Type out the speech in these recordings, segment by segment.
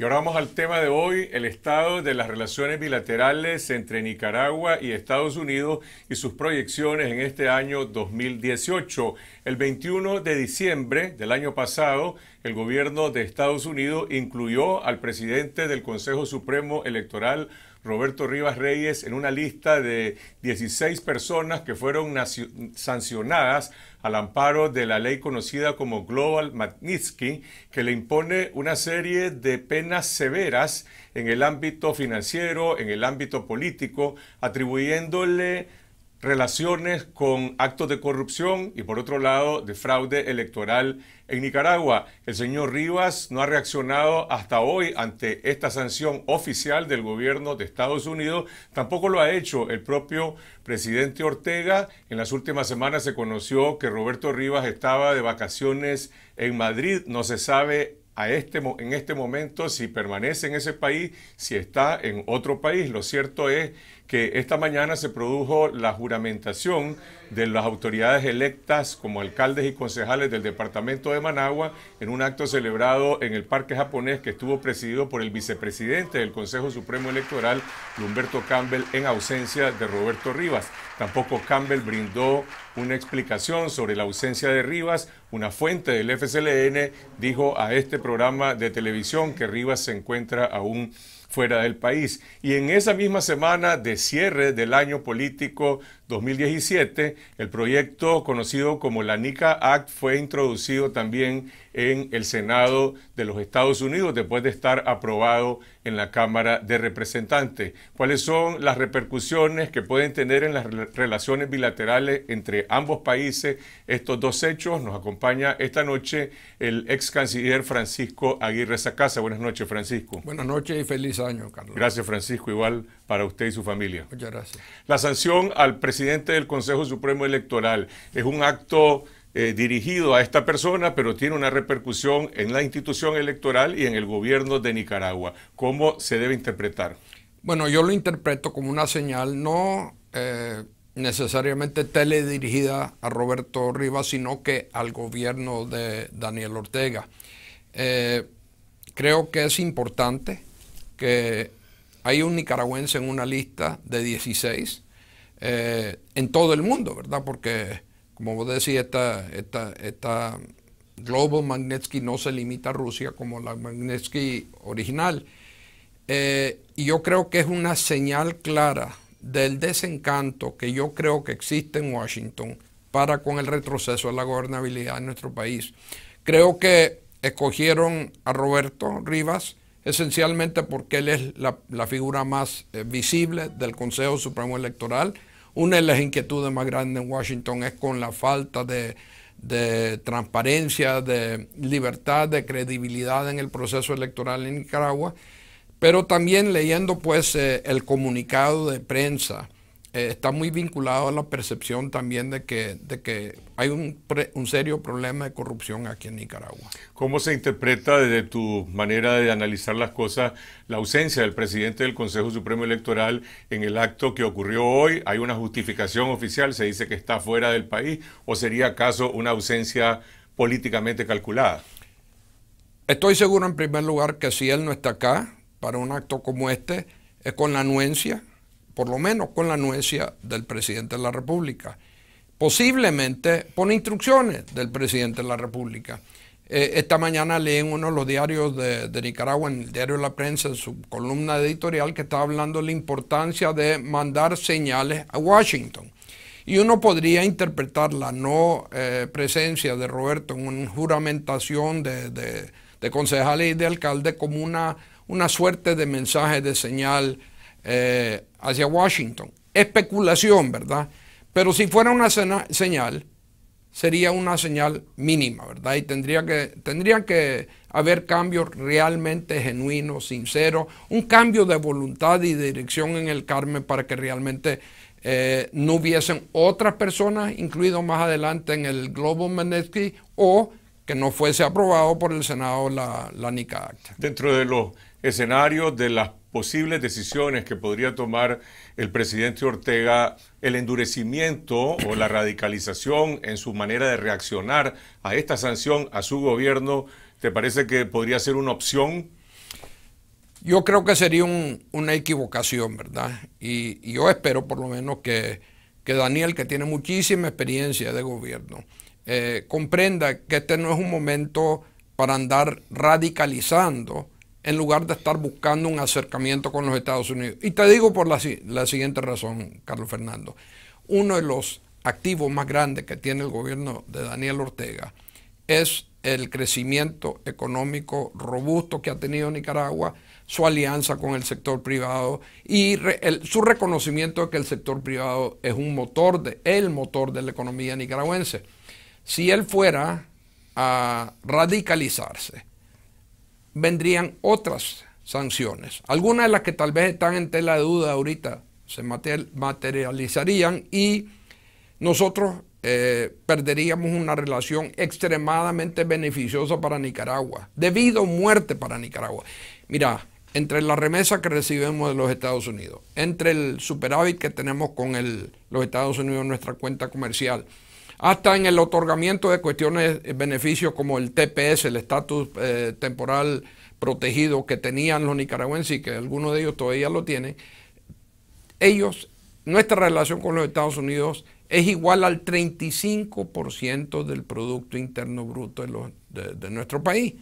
Y ahora vamos al tema de hoy, el estado de las relaciones bilaterales entre Nicaragua y Estados Unidos y sus proyecciones en este año 2018. El 21 de diciembre del año pasado, el gobierno de Estados Unidos incluyó al presidente del Consejo Supremo Electoral, Roberto Rivas Reyes, en una lista de 16 personas que fueron sancionadas al amparo de la ley conocida como Global Magnitsky, que le impone una serie de penas severas en el ámbito financiero, en el ámbito político, atribuyéndole relaciones con actos de corrupción y por otro lado de fraude electoral en Nicaragua. El señor Rivas no ha reaccionado hasta hoy ante esta sanción oficial del gobierno de Estados Unidos. Tampoco lo ha hecho el propio presidente Ortega. En las últimas semanas se conoció que Roberto Rivas estaba de vacaciones en Madrid. No se sabe a este, en este momento si permanece en ese país, si está en otro país. Lo cierto es que esta mañana se produjo la juramentación de las autoridades electas como alcaldes y concejales del departamento de Managua en un acto celebrado en el Parque Japonés que estuvo presidido por el vicepresidente del Consejo Supremo Electoral, Humberto Campbell, en ausencia de Roberto Rivas. Tampoco Campbell brindó una explicación sobre la ausencia de Rivas. Una fuente del FCLN dijo a este programa de televisión que Rivas se encuentra aún fuera del país. Y en esa misma semana de cierre del año político 2017, el proyecto conocido como la NICA Act fue introducido también en el Senado de los Estados Unidos después de estar aprobado en la Cámara de Representantes. ¿Cuáles son las repercusiones que pueden tener en las relaciones bilaterales entre ambos países estos dos hechos? Nos acompaña esta noche el ex canciller Francisco Aguirre Sacasa. Buenas noches, Francisco. Buenas noches y feliz años. Carlos. Gracias, Francisco. Igual para usted y su familia. Muchas gracias. La sanción al presidente del Consejo Supremo Electoral es un acto eh, dirigido a esta persona, pero tiene una repercusión en la institución electoral y en el gobierno de Nicaragua. ¿Cómo se debe interpretar? Bueno, yo lo interpreto como una señal no eh, necesariamente teledirigida a Roberto Rivas, sino que al gobierno de Daniel Ortega. Eh, creo que es importante que hay un nicaragüense en una lista de 16 eh, en todo el mundo, ¿verdad? Porque, como vos decís, esta, esta, Globo Magnetsky no se limita a Rusia como la Magnitsky original. Eh, y yo creo que es una señal clara del desencanto que yo creo que existe en Washington para con el retroceso de la gobernabilidad en nuestro país. Creo que escogieron a Roberto Rivas esencialmente porque él es la, figura más eh, visible del Consejo Supremo Electoral. Una de las inquietudes más grandes en Washington es con la falta de, transparencia, de libertad, de credibilidad en el proceso electoral en Nicaragua, pero también leyendo pues eh, el comunicado de prensa eh, está muy vinculado a la percepción también de que, de que hay un, un serio problema de corrupción aquí en Nicaragua. ¿Cómo se interpreta desde tu manera de analizar las cosas la ausencia del presidente del Consejo Supremo Electoral en el acto que ocurrió hoy? ¿Hay una justificación oficial? ¿Se dice que está fuera del país? ¿O sería acaso una ausencia políticamente calculada? Estoy seguro en primer lugar que si él no está acá para un acto como este, es con la anuencia por lo menos con la nuecia del presidente de la República. Posiblemente pone instrucciones del presidente de la República. Eh, esta mañana leí en uno de los diarios de, Nicaragua, en el diario La Prensa, en su columna editorial, que está hablando de la importancia de mandar señales a Washington. Y uno podría interpretar la no eh, presencia de Roberto en una juramentación de, de, concejales y de alcalde como una, una suerte de mensaje de señal eh, hacia Washington. Especulación, ¿verdad? Pero si fuera una señal, sería una señal mínima, ¿verdad? Y tendría que, que haber cambios realmente genuinos, sinceros, un cambio de voluntad y dirección en el Carmen para que realmente eh, no hubiesen otras personas, incluido más adelante en el Globo Menetsky o que no fuese aprobado por el Senado la, la NICA Dentro de los escenarios de las posibles decisiones que podría tomar el presidente Ortega, el endurecimiento o la radicalización en su manera de reaccionar a esta sanción, a su gobierno, ¿te parece que podría ser una opción? Yo creo que sería una equivocación, ¿verdad? Y, yo espero por lo menos que, Daniel, que tiene muchísima experiencia de gobierno, eh, comprenda que este no es un momento para andar radicalizando en lugar de estar buscando un acercamiento con los Estados Unidos. Y te digo por la, siguiente razón, Carlos Fernando. Uno de los activos más grandes que tiene el gobierno de Daniel Ortega es el crecimiento económico robusto que ha tenido Nicaragua, su alianza con el sector privado y su reconocimiento de que el sector privado es un motor, de, el motor de la economía nicaragüense. Si él fuera a radicalizarse vendrían otras sanciones. Algunas de las que tal vez están en tela de duda ahorita se materializarían y nosotros eh, perderíamos una relación extremadamente beneficiosa para Nicaragua, debido a muerte para Nicaragua. Mira, entre la remesa que recibimos de los Estados Unidos, entre el superávit que tenemos con los Estados Unidos en nuestra cuenta comercial, hasta en el otorgamiento de cuestiones, de eh, beneficios como el TPS, el estatus eh, temporal protegido que tenían los nicaragüenses y que algunos de ellos todavía lo tienen, ellos, nuestra relación con los Estados Unidos es igual al 35% del Producto Interno Bruto de nuestro país.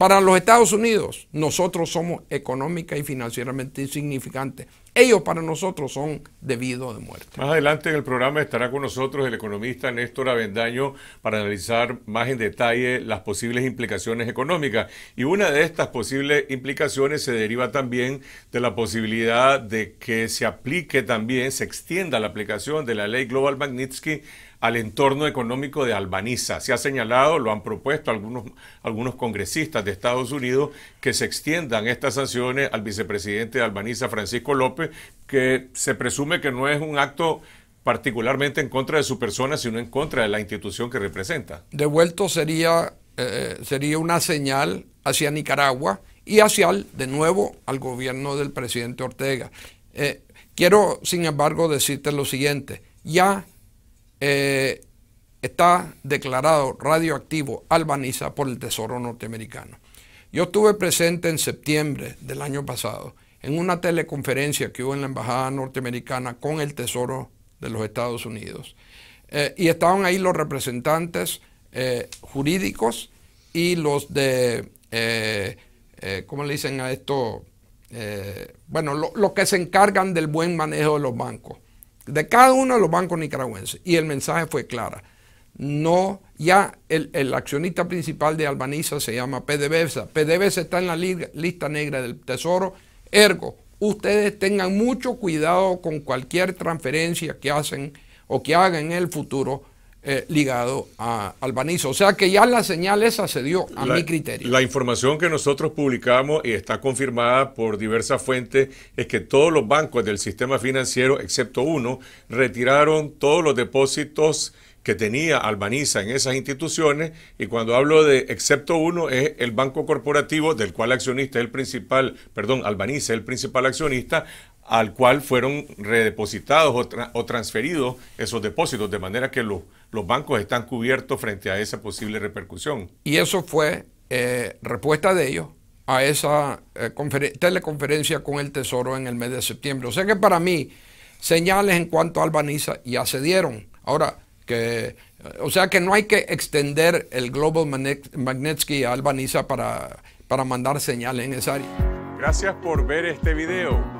Para los Estados Unidos, nosotros somos económica y financieramente insignificantes. Ellos para nosotros son debido de muerte. Más adelante en el programa estará con nosotros el economista Néstor Avendaño para analizar más en detalle las posibles implicaciones económicas. Y una de estas posibles implicaciones se deriva también de la posibilidad de que se aplique también, se extienda la aplicación de la ley Global Magnitsky al entorno económico de Albaniza. Se ha señalado, lo han propuesto algunos, algunos congresistas de Estados Unidos, que se extiendan estas sanciones al vicepresidente de Albaniza, Francisco López, que se presume que no es un acto particularmente en contra de su persona, sino en contra de la institución que representa. Devuelto sería, eh, sería una señal hacia Nicaragua y hacia, el, de nuevo, al gobierno del presidente Ortega. Eh, quiero, sin embargo, decirte lo siguiente. Ya eh, está declarado radioactivo Albaniza por el Tesoro norteamericano. Yo estuve presente en septiembre del año pasado en una teleconferencia que hubo en la Embajada norteamericana con el Tesoro de los Estados Unidos. Eh, y estaban ahí los representantes eh, jurídicos y los de, ¿cómo le dicen a esto? bueno, los que se encargan del buen manejo de los bancos de cada uno de los bancos nicaragüenses. Y el mensaje fue claro. No, ya el, accionista principal de Albaniza se llama PDVSA. PDVSA está en la lista negra del Tesoro. Ergo, ustedes tengan mucho cuidado con cualquier transferencia que hacen o que hagan en el futuro eh, ligado a, Albaniza O sea que ya la señal esa se dio a mi criterio. La información que nosotros publicamos y está confirmada por diversas fuentes es que todos los bancos del sistema financiero, excepto uno, retiraron todos los depósitos que tenía Albaniza en esas instituciones y cuando hablo de excepto uno es el banco corporativo del cual accionista es el principal, perdón, Albaniza es el principal accionista, al cual fueron redepositados o, transferidos esos depósitos, de manera que los, bancos están cubiertos frente a esa posible repercusión. Y eso fue eh, respuesta de ellos a esa eh, teleconferencia con el Tesoro en el mes de septiembre. O sea que para mí, señales en cuanto a Albaniza ya se dieron. Ahora, que, eh, o sea que no hay que extender el Global Magnitsky a Albaniza para, para mandar señales en esa área. Gracias por ver este video.